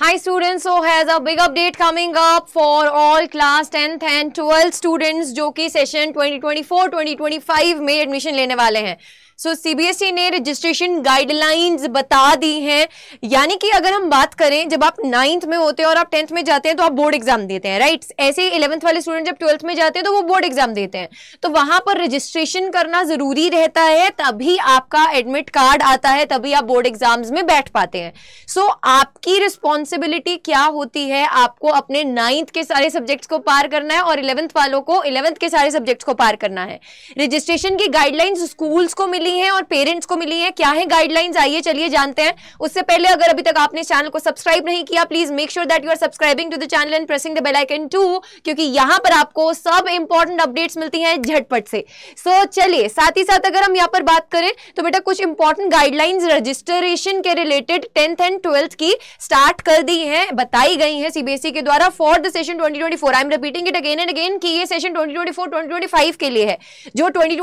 Hi students, so has a big update coming up for all class 10th and 12th students जो कि session 2024-2025 में admission लेने वाले हैं सो सीबीएसई e ने रजिस्ट्रेशन गाइडलाइंस बता दी हैं यानी कि अगर हम बात करें जब आप नाइन्थ में होते हैं और आप टेंथ में जाते हैं तो आप बोर्ड एग्जाम देते हैं राइट ऐसे इलेवंथ वाले स्टूडेंट जब ट्वेल्थ में जाते हैं तो वो बोर्ड एग्जाम देते हैं तो वहां पर रजिस्ट्रेशन करना जरूरी रहता है तभी आपका एडमिट कार्ड आता है तभी आप बोर्ड एग्जाम्स में बैठ पाते हैं सो so, आपकी रिस्पॉन्सिबिलिटी क्या होती है आपको अपने नाइन्थ के सारे सब्जेक्ट्स को पार करना है और इलेवंथ वालों को इलेवंथ के सारे सब्जेक्ट्स को पार करना है रजिस्ट्रेशन की गाइडलाइंस स्कूल्स को मिली मिली है और पेरेंट्स को मिली है क्या है गाइडलाइंस आइए चलिए जानते हैं उससे पहले अगर अभी तक आपने चैनल को सब्सक्राइब नहीं किया please make sure that you are subscribing to the channel and pressing the bell icon too क्योंकि यहां पर आपको सब इंपॉर्टेंट अपडेट्स मिलती है झटपट से सो so, चलिए साथ ही साथ अगर हम यहाँ पर बात करें तो बेटा कुछ इंपॉर्टेंट गाइडलाइंस रजिस्ट्रेशन के रिलेटेड टेंथ एंड ट्वेल्थ की स्टार्ट कर दी है बताई गई है सीबीएसई e के द्वारा for the session 2024 I am repeating it again and again की ये सेशन ट्वेंटी 2025 के लिए है जो ट्वेंटी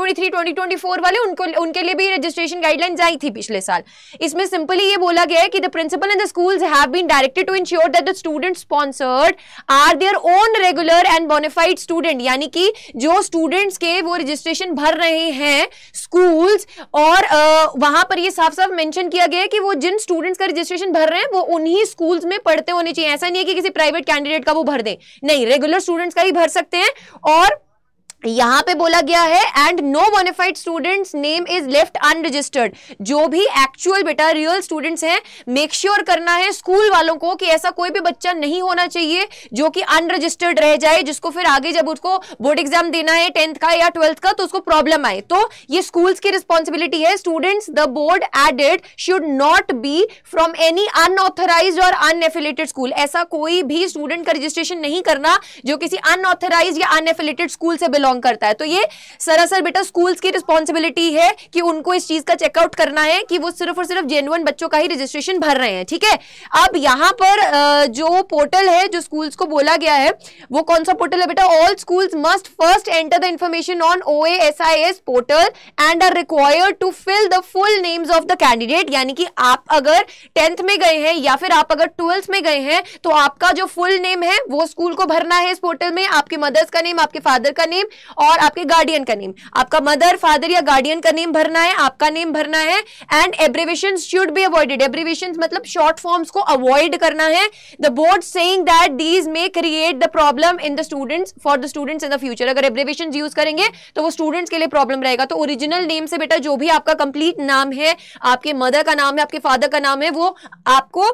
2024 वाले उनको उनके के लिए भी रजिस्ट्रेशन गाइडलाइन आई थी पिछले साल इसमें सिंपली ये बोला गया है कि the principal and the schools have been directed to ensure that the student sponsored are their own regular and bona fide student यानी कि जो स्टूडेंट्स के वो रजिस्ट्रेशन भर रहे हैं स्कूल्स और आ, वहां पर ये साफ साफ मेंशन किया गया है कि वो जिन स्टूडेंट्स का रजिस्ट्रेशन भर रहे हैं वो उन्हीं स्कूल्स में पढ़ते होने चाहिए ऐसा नहीं है कि किसी प्राइवेट कैंडिडेट का वो भर दे नहीं रेगुलर स्टूडेंट्स का ही भर सकते हैं और यहां पे बोला गया है and no bona fide students name is left unregistered जो भी एक्चुअल बेटा रियल स्टूडेंट्स हैं मेक श्योर करना है स्कूल वालों को कि ऐसा कोई भी बच्चा नहीं होना चाहिए जो कि अनरजिस्टर्ड रह जाए जिसको फिर आगे जब उसको बोर्ड एग्जाम देना है टेंथ का या ट्वेल्थ का तो उसको प्रॉब्लम आए तो ये स्कूल्स की रिस्पॉन्सिबिलिटी है students the board added should not be from any unauthorise और अनएफिलेटेड स्कूल ऐसा कोई भी स्टूडेंट का रजिस्ट्रेशन नहीं करना जो किसी अनऑथराइज या अनएफिलेटेड स्कूल से बिलोंग बिलोंग करता है तो ये सरासर बेटा स्कूल्स की रिस्पॉन्सिबिलिटी है कि उनको इस चीज का चेकआउट करना है कि वो सिर्फ और सिर्फ जेनुअन बच्चों का ही रजिस्ट्रेशन भर रहे हैं ठीक है अब यहाँ पर जो पोर्टल है जो स्कूल्स को बोला गया है वो कौन सा पोर्टल है बेटा all schools must first enter the information on O portal and are required to fill the full names of the candidate यानी कि आप अगर टेंथ में गए हैं या फिर आप अगर ट्वेल्थ में गए हैं तो आपका जो फुल नेम है वो स्कूल को भरना है इस पोर्टल में आपके मदर्स का नेम आपके फादर का नेम और आपके गार्डियन का नेम आपका मदर फादर या गार्डियन का नेम भरना है आपका नेम भरना है and abbreviation should be avoided abbreviation मतलब शॉर्ट फॉर्म्स को अवॉइड करना है the board saying that these may create the problem in the students for the students in the future अगर एब्रिवेशन यूज करेंगे तो वो स्टूडेंट्स के लिए प्रॉब्लम रहेगा तो ओरिजिनल नेम से बेटा जो भी आपका कंप्लीट नाम है आपके मदर का नाम है आपके फादर का नाम है वो आपको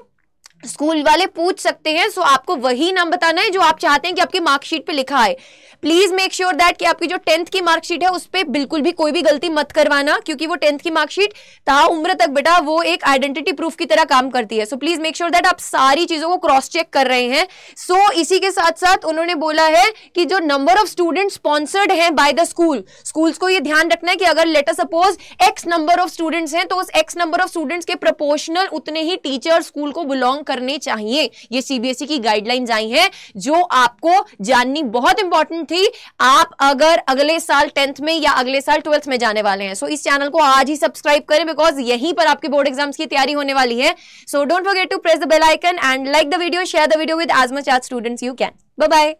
स्कूल वाले पूछ सकते हैं सो आपको वही नाम बताना है जो आप चाहते हैं कि आपकी मार्कशीट पे लिखा है प्लीज मेक श्योर दैट कि आपकी जो टेंथ की मार्कशीट है उस पर बिल्कुल भी कोई भी गलती मत करवाना क्योंकि वो टेंथ की मार्कशीट ता उम्र तक बेटा वो एक आइडेंटिटी प्रूफ की तरह काम करती है so please make sure that आप सारी चीजों को क्रॉस चेक कर रहे हैं सो so, इसी के साथ साथ उन्होंने बोला है कि जो नंबर ऑफ स्टूडेंट स्पॉन्सर्ड है बाय द स्कूल स्कूल्स को ये ध्यान रखना है कि अगर letter suppose X number of students हैं तो उस एक्स नंबर ऑफ स्टूडेंट्स के प्रपोर्शनल उतने ही टीचर स्कूल को बिलोंग करने चाहिए ये सीबीएसई e की गाइडलाइंस आई हैं जो आपको जाननी बहुत इंपॉर्टेंट थी आप अगर अगले साल टेंथ में या अगले साल ट्वेल्थ में जाने वाले हैं सो इस चैनल को आज ही सब्सक्राइब करें बिकॉज यहीं पर आपके बोर्ड एग्जाम्स की तैयारी होने वाली है so don't forget to press the bell icon and like the video share the video with as much as students you can bye